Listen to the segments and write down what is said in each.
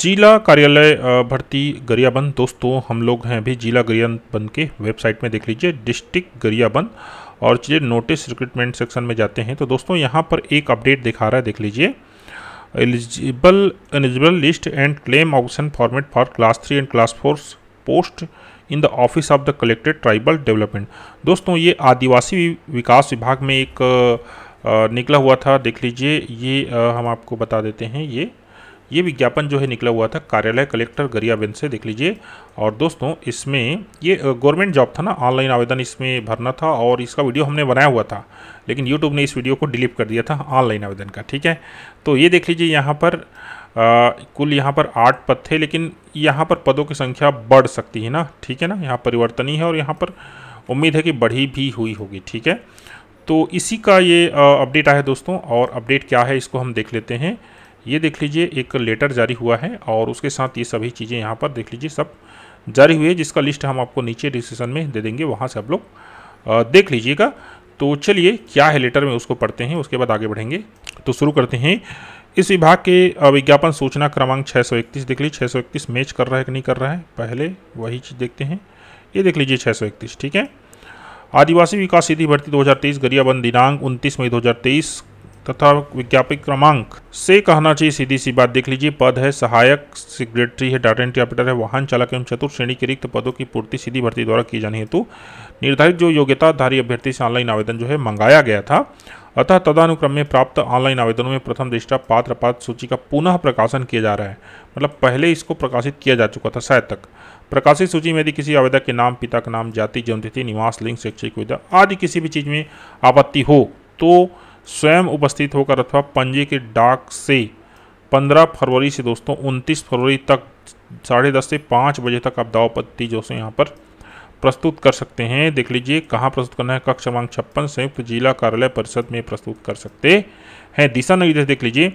जिला कार्यालय भर्ती गरियाबंद दोस्तों हम लोग हैं अभी जिला गरियाबंद के वेबसाइट में देख लीजिए डिस्ट्रिक्ट गरियाबंद और चलिए नोटिस रिक्रूटमेंट सेक्शन में जाते हैं तो दोस्तों यहाँ पर एक अपडेट दिखा रहा है देख लीजिए eligible eligible list and claim option format for class three and class four post in the office of the collected tribal development दोस्तों ये आदिवासी विकास विभाग में एक निकला हुआ था देख लीजिए ये हम आपको बता देते हैं ये ये विज्ञापन जो है निकला हुआ था कार्यालय कलेक्टर गरियाबंद से देख लीजिए और दोस्तों इसमें ये गवर्नमेंट जॉब था ना ऑनलाइन आवेदन इसमें भरना था और इसका वीडियो हमने बनाया हुआ था लेकिन यूट्यूब ने इस वीडियो को डिलीट कर दिया था ऑनलाइन आवेदन का ठीक है तो ये देख लीजिए यहाँ पर आ, कुल यहाँ पर आठ पद थे लेकिन यहाँ पर पदों की संख्या बढ़ सकती है ना ठीक है ना यहाँ परिवर्तन ही है और यहाँ पर उम्मीद है कि बढ़ी भी हुई होगी ठीक है तो इसी का ये अपडेट आया है दोस्तों और अपडेट क्या है इसको हम देख लेते हैं ये देख लीजिए एक लेटर जारी हुआ है और उसके साथ ये सभी चीज़ें यहाँ पर देख लीजिए सब जारी हुई है जिसका लिस्ट हम आपको नीचे डिस्क्रिप्शन में दे देंगे वहाँ से आप लोग देख लीजिएगा तो चलिए क्या है लेटर में उसको पढ़ते हैं उसके बाद आगे बढ़ेंगे तो शुरू करते हैं इस विभाग के विज्ञापन सूचना क्रमांक 631 देख लीजिए 631 मैच कर रहा है कि नहीं कर रहा है पहले वही चीज़ देखते हैं ये देख लीजिए 631 ठीक है आदिवासी विकास सीधी भर्ती 2023 गरियाबंद दिनांक 29 मई 2023 तथा विज्ञापित क्रमांक से कहना चाहिए सीधी सी बात देख लीजिए पद है सहायक सेक्रेटरी है डाटा एंट्री ऑपरेटर है वाहन चालक एवं चतुर श्रेणी के रिक्त पदों की पूर्ति सीधी भर्ती द्वारा किए जाने हेतु निर्धारित जो योग्यताधारी अभ्यर्थी से ऑनलाइन आवेदन जो है मंगाया गया था अतः तदानुक्रम में प्राप्त ऑनलाइन आवेदनों में प्रथम दृष्टा पात्र पात्र सूची का पुनः प्रकाशन किया जा रहा है मतलब पहले इसको प्रकाशित किया जा चुका था शायद तक प्रकाशित सूची में यदि किसी आवेदक के नाम पिता का नाम जाति जन्मतिथि निवास लिंग शैक्षिक विद्या आदि किसी भी चीज़ में आपत्ति हो तो स्वयं उपस्थित होकर अथवा पंजे के डाक से 15 फरवरी से दोस्तों 29 फरवरी तक साढ़े दस से पाँच बजे तक आप दाव पत्ती जो है यहाँ पर प्रस्तुत कर सकते हैं देख लीजिए कहाँ प्रस्तुत करना है कक्ष क्रमांक छप्पन संयुक्त जिला कार्यालय परिषद में प्रस्तुत कर सकते हैं दिशा निर्देश देख लीजिए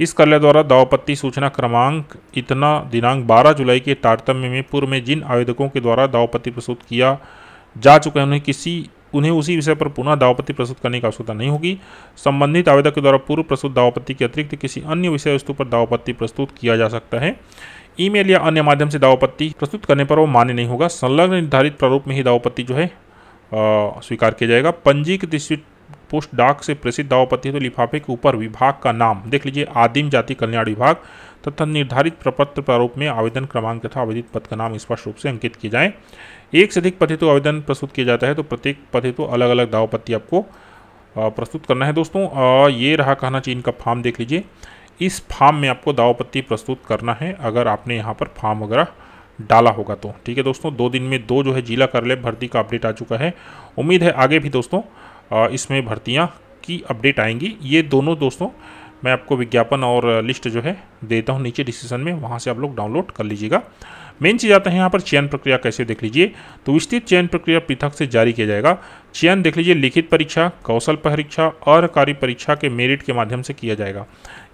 इस कार्यालय द्वारा दावापत्ति सूचना क्रमांक इतना दिनांक 12 जुलाई के तारतम्य में पूर्व में जिन आवेदकों के द्वारा दावापत्ति प्रस्तुत किया जा चुका है उन्हें किसी उन्हें उसी विषय पर पुनः दावापत्ति प्रस्तुत करने की आवश्यकता नहीं होगी संबंधित आवेदक के द्वारा पूर्व प्रस्तुत दावापत्ति के अतिरिक्त किसी अन्य विषय वस्तु पर दावापत्ति प्रस्तुत किया जा सकता है ईमेल या अन्य माध्यम से दावापत्ति प्रस्तुत करने पर वो मान्य नहीं होगा संलग्न निर्धारित प्रारूप में ही दावापत्ति जो है स्वीकार किया जाएगा पंजीकृत पोस्ट डाक से प्रसिद्ध दावापत्ति हेतु तो लिफाफे के ऊपर विभाग का नाम देख लीजिए आदिम जाति कल्याण विभाग तथा निर्धारित प्रपत्र प्रारूप में आवेदन क्रमांक तथा आवेदित पद का नाम स्पष्ट रूप से अंकित किए जाए एक से अधिक पथित्व आवेदन प्रस्तुत किया जाता है तो प्रत्येक पथित्व तो अलग अलग दावापत्ति आपको प्रस्तुत करना है दोस्तों ये रहा कहना चाहिए इनका फार्म देख लीजिए इस फार्म में आपको दावापत्ति प्रस्तुत करना है अगर आपने यहाँ पर फार्म वगैरह डाला होगा तो ठीक है दोस्तों दो दिन में दो जो है जिला कार्यालय भर्ती का अपडेट आ चुका है उम्मीद है आगे भी दोस्तों इसमें भर्तियाँ की अपडेट आएंगी ये दोनों दोस्तों मैं आपको विज्ञापन और लिस्ट जो है देता हूँ नीचे डिस्क्रिप्शन में वहाँ से आप लोग डाउनलोड कर लीजिएगा मेन चीज़ आता है यहाँ पर चयन प्रक्रिया कैसे देख लीजिए तो विस्तृत चयन प्रक्रिया पृथक से जारी किया जाएगा चयन देख लीजिए लिखित परीक्षा कौशल परीक्षा और कार्य परीक्षा के मेरिट के माध्यम से किया जाएगा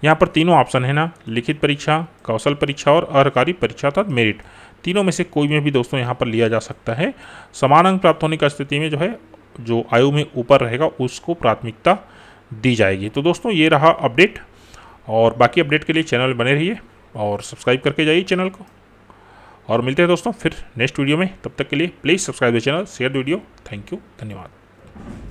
यहाँ पर तीनों ऑप्शन है ना लिखित परीक्षा कौशल परीक्षा और अहकारी परीक्षा अर्थात मेरिट तीनों में से कोई में भी दोस्तों यहाँ पर लिया जा सकता है समान अंक प्राप्त होने की स्थिति में जो है जो आयु में ऊपर रहेगा उसको प्राथमिकता दी जाएगी तो दोस्तों ये रहा अपडेट और बाकी अपडेट के लिए चैनल बने रहिए और सब्सक्राइब करके जाइए चैनल को और मिलते हैं दोस्तों फिर नेक्स्ट वीडियो में तब तक के लिए please subscribe the channel share the video thank you धन्यवाद